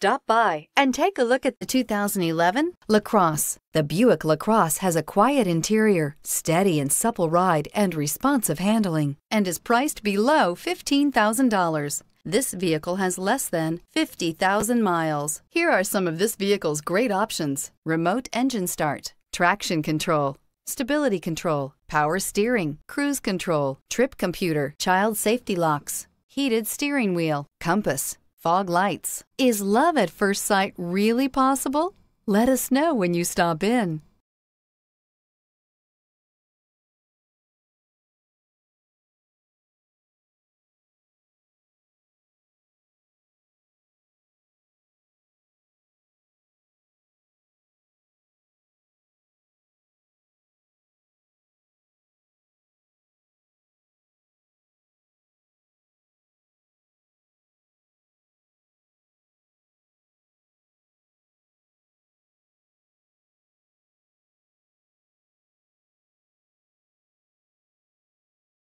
Stop by and take a look at the 2011 LaCrosse. The Buick LaCrosse has a quiet interior, steady and supple ride, and responsive handling, and is priced below $15,000. This vehicle has less than 50,000 miles. Here are some of this vehicle's great options. Remote engine start, traction control, stability control, power steering, cruise control, trip computer, child safety locks, heated steering wheel, compass, fog lights. Is love at first sight really possible? Let us know when you stop in.